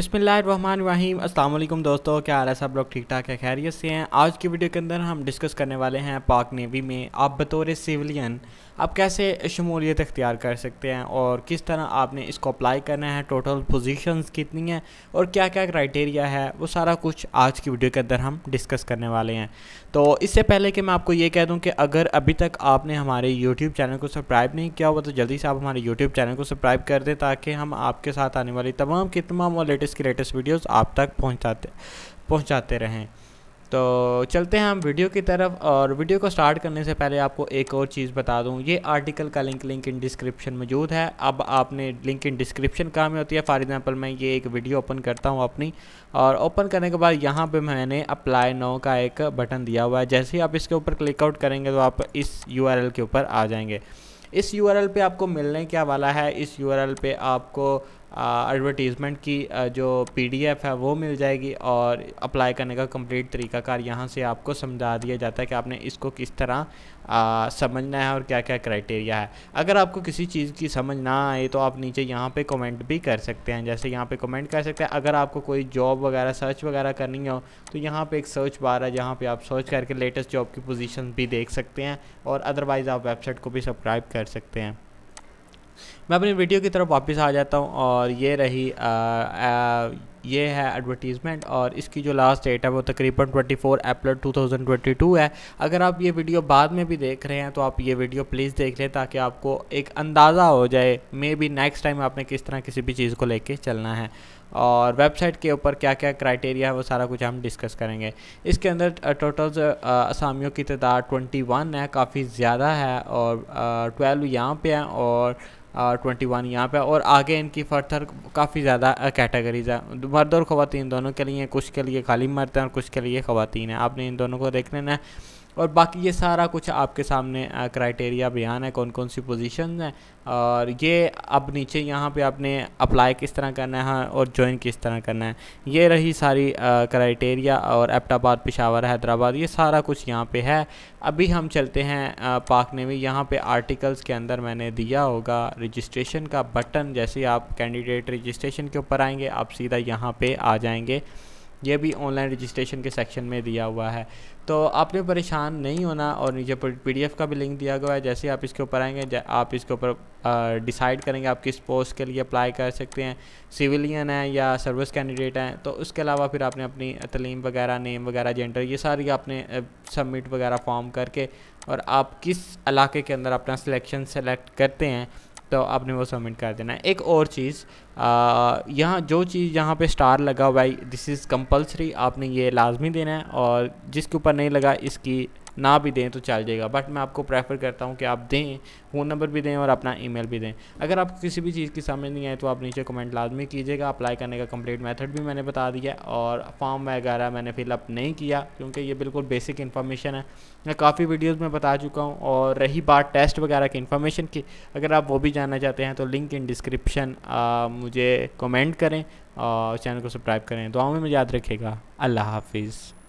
बिसमीम अल्लाम दोस्तों क्या हाल है सब लोग ठीक ठाक है खैरियत से हैं आज की वीडियो के अंदर हम डिस्कस करने वाले हैं पाक नेवी में आप बतौर सिविलियन आप कैसे शमूलियत अख्तियार कर सकते हैं और किस तरह आपने इसको अप्लाई करना है टोटल पोजीशंस कितनी हैं और क्या क्या क्राइटेरिया है वो सारा कुछ आज की वीडियो के अंदर हम डिस्कस करने वाले हैं तो इससे पहले कि मैं आपको ये कह दूँ कि अगर अभी तक आपने हमारे यूट्यूब चैनल को सब्सक्राइब नहीं किया हुआ तो जल्दी से आप हमारे यूट्यूब चैनल को सब्सक्राइब कर दें ताकि हम आपके साथ आने वाली तमाम की तमाम और कांग्रेस की लेटेस्ट वीडियोस आप तक पहुंचाते पहुंचाते रहें तो चलते हैं हम वीडियो की तरफ और वीडियो को स्टार्ट करने से पहले आपको एक और चीज़ बता दूं ये आर्टिकल का लिंक लिंक इन डिस्क्रिप्शन मौजूद है अब आपने लिंक इन डिस्क्रिप्शन कहाँ में होती है फॉर एग्जांपल मैं ये एक वीडियो ओपन करता हूँ अपनी और ओपन करने के बाद यहाँ पे मैंने अप्लाई नो का एक बटन दिया हुआ है जैसे ही आप इसके ऊपर क्लिकआउट करेंगे तो आप इस यू के ऊपर आ जाएंगे इस यू पे आपको मिलने क्या वाला है इस यू पे आपको एडवर्टीज़मेंट uh, की आ, uh, जो पीडीएफ है वो मिल जाएगी और अप्लाई करने का कंप्लीट तरीकाकार यहाँ से आपको समझा दिया जाता है कि आपने इसको किस तरह आ, uh, समझना है और क्या क्या क्राइटेरिया है अगर आपको किसी चीज़ की समझ ना आए तो आप नीचे यहाँ पे कमेंट भी कर सकते हैं जैसे यहाँ पे कमेंट कर सकते हैं अगर आपको कोई जॉब वगैरह सर्च वगैरह करनी हो तो यहाँ पर एक सर्च बार है जहाँ पर आप सर्च करके लेटेस्ट जॉब की पोजिशन भी देख सकते हैं और अदरवाइज़ आप वेबसाइट को भी सब्सक्राइब कर सकते हैं मैं अपनी वीडियो की तरफ वापस आ जाता हूँ और ये रही आ, आ, ये है एडवर्टीज़मेंट और इसकी जो लास्ट डेट है वो तकरीबन 24 अप्रैल 2022 है अगर आप ये वीडियो बाद में भी देख रहे हैं तो आप ये वीडियो प्लीज़ देख लें ताकि आपको एक अंदाज़ा हो जाए मे बी नेक्स्ट टाइम आपने किस तरह किसी भी चीज़ को लेके चलना है और वेबसाइट के ऊपर क्या क्या क्राइटेरिया है वो सारा कुछ हम डिस्कस करेंगे इसके अंदर टोटल असामियों की तादाद ट्वेंटी है काफ़ी ज़्यादा है और ट्वेल्व यहाँ पे हैं और और ट्वेंटी वन यहाँ पर और आगे इनकी फर्थर काफ़ी ज़्यादा कैटेगरीज है मर्द और ख़वान दोनों के लिए कुछ के लिए खाली मर्द हैं और कुछ के लिए ख़वान हैं आपने इन दोनों को देख लेना है और बाकी ये सारा कुछ आपके सामने क्राइटेरिया बयान है कौन कौन सी पोजीशन हैं और ये अब नीचे यहाँ पे आपने अप्लाई किस तरह करना है हाँ, और ज्वाइन किस तरह करना है ये रही सारी क्राइटेरिया और एपटाबाद पिशावर हैदराबाद ये सारा कुछ यहाँ पे है अभी हम चलते हैं पाक ने भी यहाँ पे आर्टिकल्स के अंदर मैंने दिया होगा रजिस्ट्रेशन का बटन जैसे आप कैंडिडेट रजिस्ट्रेशन के ऊपर आएंगे आप सीधा यहाँ पर आ जाएंगे ये भी ऑनलाइन रजिस्ट्रेशन के सेक्शन में दिया हुआ है तो आपने परेशान नहीं होना और नीचे पर पीडीएफ का भी लिंक दिया हुआ है जैसे आप इसके ऊपर आएंगे आप इसके ऊपर डिसाइड करेंगे आप किस पोस्ट के लिए अप्लाई कर सकते हैं सिविलियन है या सर्विस कैंडिडेट हैं तो उसके अलावा फिर आपने अपनी तलीम वगैरह नेम वगैरह जेंडर ये सारी आपने सबमिट वगैरह फॉर्म करके और आप किस इलाके के अंदर अपना सिलेक्शन सेलेक्ट करते हैं तो आपने वो सबमिट कर देना है एक और चीज़ यहाँ जो चीज़ यहाँ पे स्टार लगा हुआ है दिस इज़ कंपलसरी आपने ये लाजमी देना है और जिसके ऊपर नहीं लगा इसकी ना भी दें तो चल जाएगा बट मैं आपको प्रेफर करता हूँ कि आप दें फ़ोन नंबर भी दें और अपना ईमेल भी दें अगर आपको किसी भी चीज़ की समझ नहीं आए तो आप नीचे कमेंट लाजमी कीजिएगा अप्लाई करने का कंप्लीट मेथड भी मैंने बता दिया और फॉर्म वगैरह मैंने फिलअप नहीं किया क्योंकि ये बिल्कुल बेसिक इन्फॉर्मेशन है मैं काफ़ी वीडियोज़ में बता चुका हूँ और रही बात टेस्ट वगैरह की इन्फॉर्मेशन की अगर आप वो भी जानना चाहते हैं तो लिंक इन डिस्क्रिप्शन मुझे कमेंट करें और चैनल को सब्सक्राइब करें दुआओं में याद रखेगा अल्लाह हाफिज़